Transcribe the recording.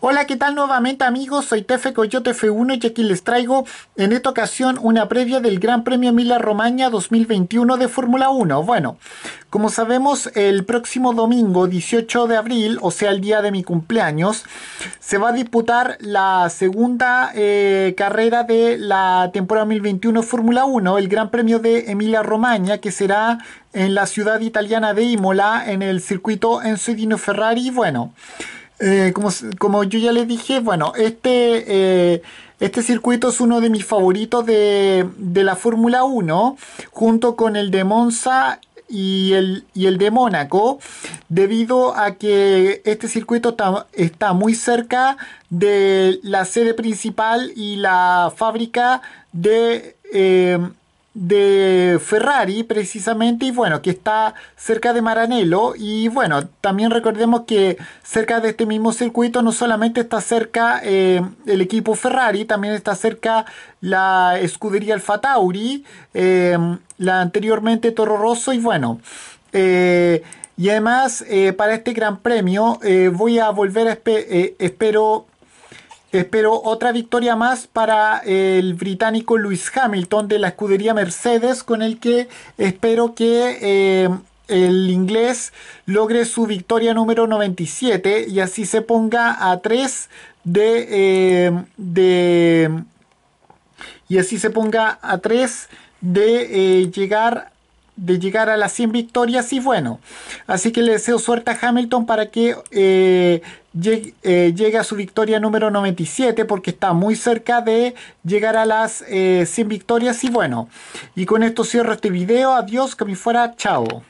Hola, ¿qué tal nuevamente amigos? Soy Tefe Coyote F1 y aquí les traigo en esta ocasión una previa del Gran Premio Emilia Romagna 2021 de Fórmula 1. Bueno, como sabemos el próximo domingo 18 de abril, o sea el día de mi cumpleaños, se va a disputar la segunda eh, carrera de la temporada 2021 Fórmula 1, el Gran Premio de Emilia Romagna que será en la ciudad italiana de Imola, en el circuito Enzo Dino Ferrari. Bueno, eh, como, yo ya les dije, bueno, este, eh, este circuito es uno de mis favoritos de, la Fórmula 1, junto con el de Monza y el, el de Mónaco, debido a que este circuito está, muy cerca de la sede principal y la fábrica de... Eh, de Ferrari precisamente y bueno, que está cerca de Maranello y bueno, también recordemos que cerca de este mismo circuito no solamente está cerca eh, el equipo Ferrari, también está cerca la escudería Alfa Tauri, eh, la anteriormente Toro Rosso y bueno. Eh, y además para este gran premio voy a volver a espero Espero otra victoria más para el británico Lewis Hamilton de la escudería Mercedes, con el que espero que eh, el inglés logre su victoria número 97 y así se ponga a 3 de, llegar eh, y así se ponga a 3 de eh, llegar de llegar a las 100 victorias y bueno, así que le deseo suerte a Hamilton para que eh, eh, llegue, a su victoria número 97 porque está muy cerca de llegar a las 100 eh, victorias y bueno, y con esto cierro este video, adiós, que me fuera, chao.